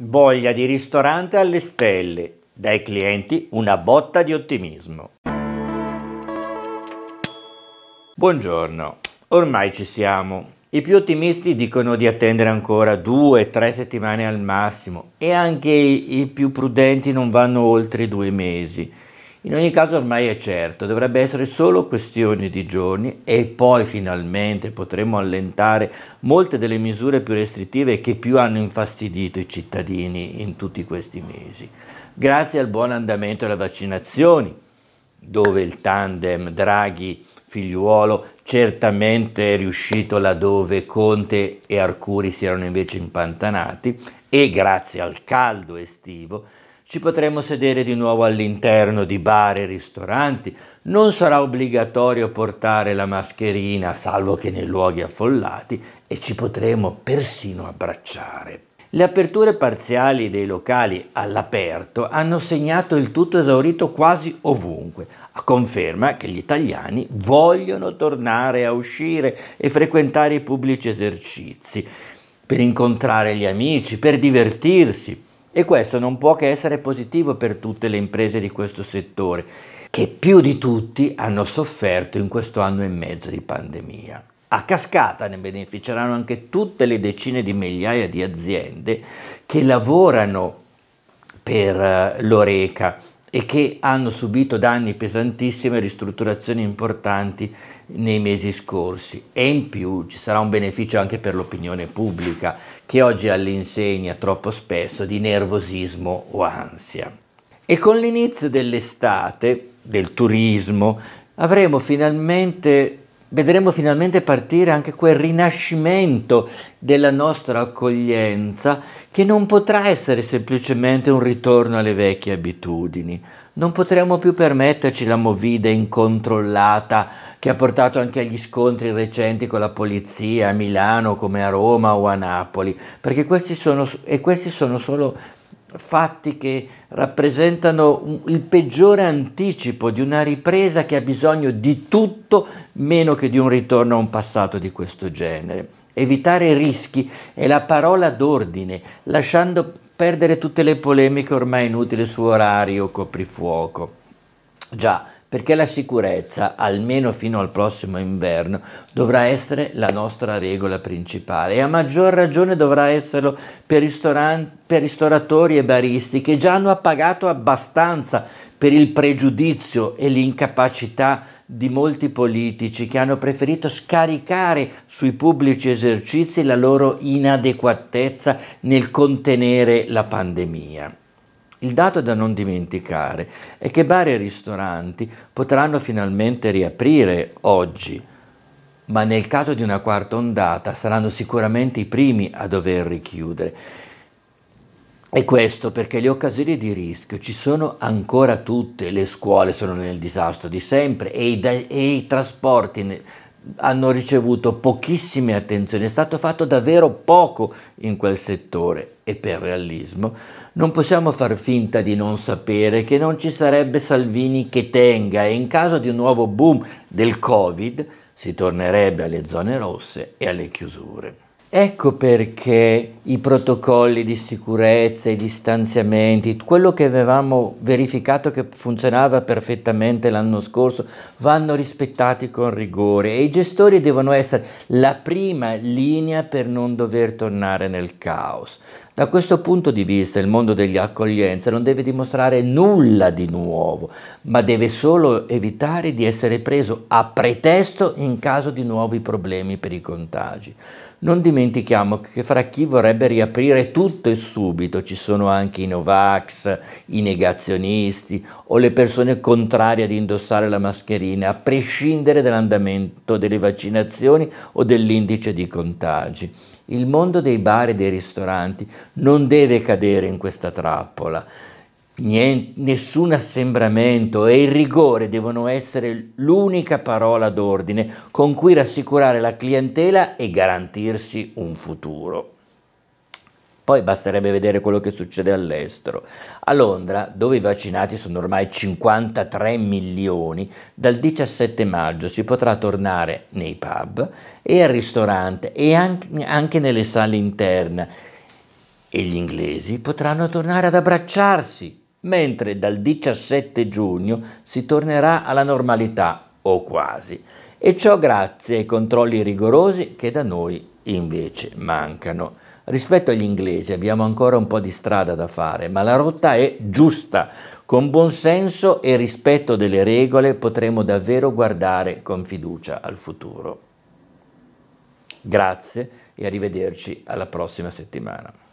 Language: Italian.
Voglia di ristorante alle stelle, dai clienti una botta di ottimismo. Buongiorno, ormai ci siamo. I più ottimisti dicono di attendere ancora due, tre settimane al massimo e anche i più prudenti non vanno oltre i due mesi. In ogni caso ormai è certo, dovrebbe essere solo questione di giorni e poi finalmente potremo allentare molte delle misure più restrittive che più hanno infastidito i cittadini in tutti questi mesi. Grazie al buon andamento delle vaccinazioni, dove il tandem Draghi figliuolo certamente è riuscito laddove Conte e Arcuri si erano invece impantanati e grazie al caldo estivo ci potremo sedere di nuovo all'interno di bar e ristoranti, non sarà obbligatorio portare la mascherina salvo che nei luoghi affollati e ci potremo persino abbracciare. Le aperture parziali dei locali all'aperto hanno segnato il tutto esaurito quasi ovunque, a conferma che gli italiani vogliono tornare a uscire e frequentare i pubblici esercizi, per incontrare gli amici, per divertirsi e questo non può che essere positivo per tutte le imprese di questo settore, che più di tutti hanno sofferto in questo anno e mezzo di pandemia. A cascata ne beneficeranno anche tutte le decine di migliaia di aziende che lavorano per eh, l'oreca, e che hanno subito danni pesantissimi e ristrutturazioni importanti nei mesi scorsi e in più ci sarà un beneficio anche per l'opinione pubblica che oggi è all'insegna troppo spesso di nervosismo o ansia. E con l'inizio dell'estate, del turismo, avremo finalmente vedremo finalmente partire anche quel rinascimento della nostra accoglienza che non potrà essere semplicemente un ritorno alle vecchie abitudini. Non potremo più permetterci la movida incontrollata che ha portato anche agli scontri recenti con la polizia a Milano come a Roma o a Napoli, perché questi sono, e questi sono solo fatti che rappresentano il peggiore anticipo di una ripresa che ha bisogno di tutto meno che di un ritorno a un passato di questo genere. Evitare rischi è la parola d'ordine, lasciando perdere tutte le polemiche ormai inutili su orario, coprifuoco. Già, perché la sicurezza, almeno fino al prossimo inverno, dovrà essere la nostra regola principale e a maggior ragione dovrà esserlo per, per, ristoratori e baristi che già hanno appagato abbastanza per il pregiudizio e l'incapacità di molti politici che hanno preferito scaricare sui pubblici esercizi la loro inadeguatezza nel contenere la pandemia. Il dato da non dimenticare è che bar e ristoranti potranno finalmente riaprire oggi, ma nel caso di una quarta ondata saranno sicuramente i primi a dover richiudere. E questo perché le occasioni di rischio ci sono ancora tutte, le scuole sono nel disastro di sempre e i, e i trasporti hanno ricevuto pochissime attenzioni, è stato fatto davvero poco in quel settore e per realismo, non possiamo far finta di non sapere che non ci sarebbe Salvini che tenga e in caso di un nuovo boom del Covid si tornerebbe alle zone rosse e alle chiusure. Ecco perché i protocolli di sicurezza, i distanziamenti, quello che avevamo verificato che funzionava perfettamente l'anno scorso, vanno rispettati con rigore e i gestori devono essere la prima linea per non dover tornare nel caos. Da questo punto di vista il mondo degli accoglienza non deve dimostrare nulla di nuovo, ma deve solo evitare di essere preso a pretesto in caso di nuovi problemi per i contagi. Non dimentichiamo che fra chi vorrebbe riaprire tutto e subito ci sono anche i Novax, i negazionisti o le persone contrarie ad indossare la mascherina, a prescindere dall'andamento delle vaccinazioni o dell'indice di contagi. Il mondo dei bar e dei ristoranti non deve cadere in questa trappola. Niente, nessun assembramento e il rigore devono essere l'unica parola d'ordine con cui rassicurare la clientela e garantirsi un futuro. Poi basterebbe vedere quello che succede all'estero. A Londra, dove i vaccinati sono ormai 53 milioni, dal 17 maggio si potrà tornare nei pub e al ristorante e anche nelle sale interne e gli inglesi potranno tornare ad abbracciarsi, mentre dal 17 giugno si tornerà alla normalità, o quasi, e ciò grazie ai controlli rigorosi che da noi invece mancano. Rispetto agli inglesi abbiamo ancora un po' di strada da fare, ma la rotta è giusta. Con buon senso e rispetto delle regole potremo davvero guardare con fiducia al futuro. Grazie e arrivederci alla prossima settimana.